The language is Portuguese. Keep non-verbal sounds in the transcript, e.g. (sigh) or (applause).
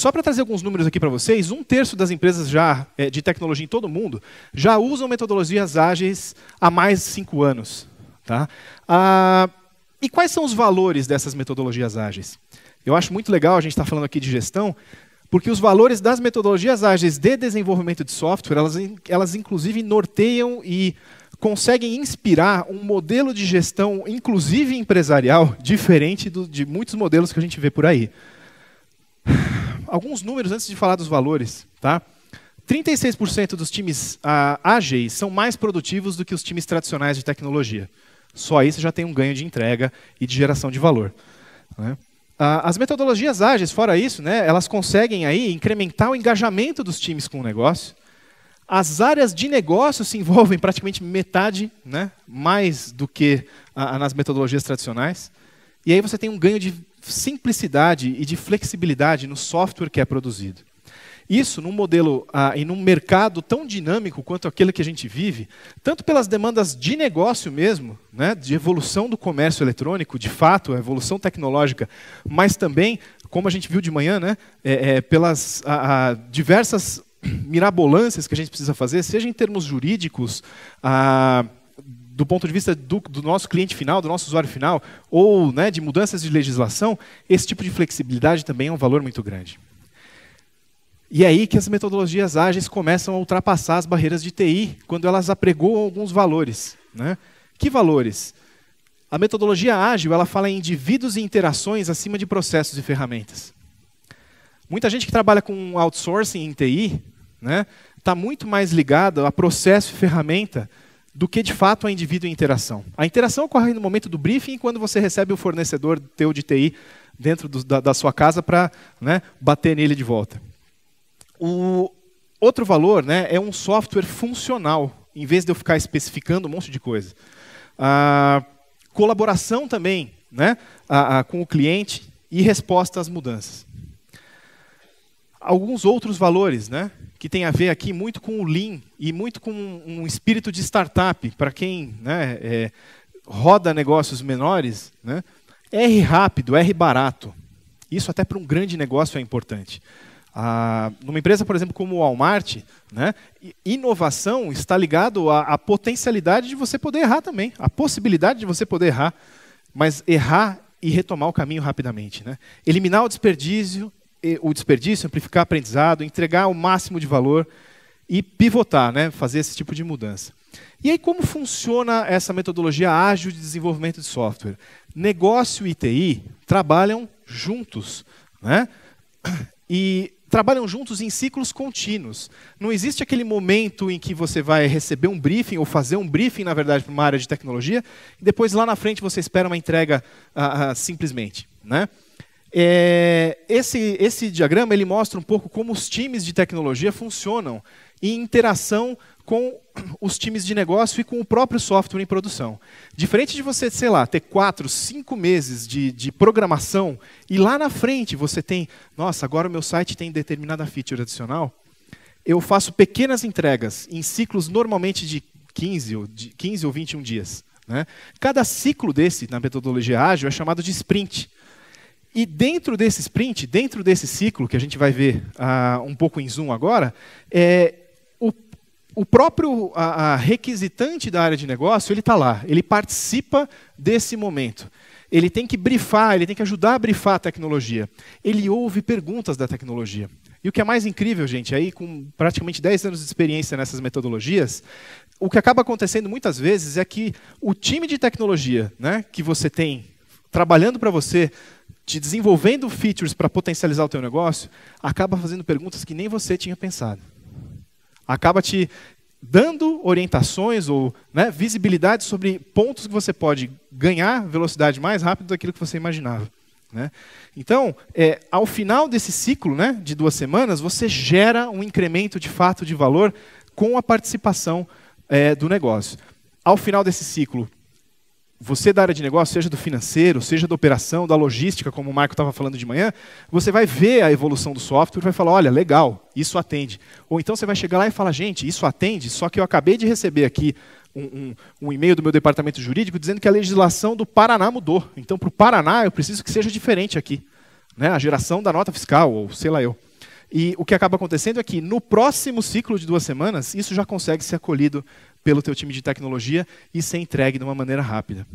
Só para trazer alguns números aqui para vocês, um terço das empresas já é, de tecnologia em todo o mundo já usam metodologias ágeis há mais de cinco anos. Tá? Ah, e quais são os valores dessas metodologias ágeis? Eu acho muito legal a gente estar tá falando aqui de gestão, porque os valores das metodologias ágeis de desenvolvimento de software, elas, elas inclusive norteiam e conseguem inspirar um modelo de gestão, inclusive empresarial, (laughs) diferente do, de muitos modelos que a gente vê por aí alguns números antes de falar dos valores, tá? 36% dos times ah, ágeis são mais produtivos do que os times tradicionais de tecnologia. Só aí você já tem um ganho de entrega e de geração de valor. Né? Ah, as metodologias ágeis, fora isso, né, elas conseguem aí incrementar o engajamento dos times com o negócio. As áreas de negócio se envolvem (laughs) praticamente metade, né, mais do que ah, nas metodologias tradicionais. E aí você tem um ganho de simplicidade e de flexibilidade no software que é produzido. Isso num modelo ah, e num mercado tão dinâmico quanto aquele que a gente vive, tanto pelas demandas de negócio mesmo, né, de evolução do comércio eletrônico, de fato, a evolução tecnológica, mas também, como a gente viu de manhã, né, é, é, pelas a, a, diversas (clears throat) mirabolâncias que a gente precisa fazer, seja em termos jurídicos, a, ah, do ponto de vista do, do, nosso cliente final, do nosso usuário final, ou né, de mudanças de legislação, esse tipo de flexibilidade também é um valor muito grande. E é aí que as metodologias ágeis começam a ultrapassar as barreiras de TI, quando elas apregoam alguns valores. Né? Que valores? A metodologia ágil ela fala em indivíduos e interações acima de processos e ferramentas. Muita gente que trabalha com outsourcing em TI está né, tá muito mais ligada a processo e ferramenta do que de fato a indivíduo e interação. A interação ocorre no momento do briefing, quando você recebe o fornecedor teu de TI dentro do, da, da, sua casa para né, bater nele de volta. O outro valor né, é um software funcional, em vez de eu ficar especificando um monte de coisa. A colaboração também né, a, a, com o cliente e resposta às mudanças. Alguns outros valores, né? que tem a ver aqui muito com o Lean e muito com um espírito de startup. Para quem né, é, roda negócios menores, né, R rápido, R barato. Isso até para um grande negócio é importante. Ah, numa empresa, por exemplo, como o Walmart, né, inovação está ligado à, à potencialidade de você poder errar também, à possibilidade de você poder errar, mas errar e retomar o caminho rapidamente. Né? Eliminar o desperdício, o desperdício, amplificar aprendizado, entregar o máximo de valor e pivotar, né? fazer esse tipo de mudança. E aí, como funciona essa metodologia ágil de desenvolvimento de software? Negócio e TI trabalham juntos, né? E trabalham juntos em ciclos contínuos. Não existe aquele momento em que você vai receber um briefing ou fazer um briefing, na verdade, para uma área de tecnologia, e depois lá na frente você espera uma entrega ah, ah, simplesmente, né? É, esse, esse diagrama ele mostra um pouco como os times de tecnologia funcionam em interação com os times de negócio e com o próprio software em produção. Diferente de você, sei lá, ter quatro, cinco meses de, de programação e lá na frente você tem, nossa, agora o meu site tem determinada feature adicional, eu faço pequenas entregas em ciclos normalmente de 15 ou, de 15 ou 21 dias. Né? Cada ciclo desse, na metodologia ágil, é chamado de sprint. E dentro desse sprint, dentro desse ciclo, que a gente vai ver uh, um pouco em zoom agora, é, o, o próprio a, a requisitante da área de negócio, ele está lá, ele participa desse momento ele tem que brifar, ele tem que ajudar a brifar a tecnologia. Ele ouve perguntas da tecnologia. E o que é mais incrível, gente, aí com praticamente 10 anos de experiência nessas metodologias, o que acaba acontecendo muitas vezes é que o time de tecnologia né, que você tem trabalhando para você te desenvolvendo features para potencializar o teu negócio, acaba fazendo perguntas que nem você tinha pensado. Acaba te dando orientações ou né, visibilidade sobre pontos que você pode ganhar velocidade mais rápido daquilo que você imaginava. Né? Então, é, ao final desse ciclo né, de duas semanas, você gera um incremento de fato de valor com a participação é, do negócio. Ao final desse ciclo, você da área de negócio, seja do financeiro, seja da operação, da logística, como o Marco estava falando de manhã, você vai ver a evolução do software e vai falar, olha, legal, isso atende. Ou então você vai chegar lá e falar, gente, isso atende, só que eu acabei de receber aqui um, um, um e-mail do meu departamento jurídico dizendo que a legislação do Paraná mudou. Então, para o Paraná, eu preciso que seja diferente aqui. Né? A geração da nota fiscal, ou sei lá eu. E o que acaba acontecendo é que no próximo ciclo de duas semanas, isso já consegue ser acolhido pelo teu time de tecnologia e ser entregue de uma maneira rápida.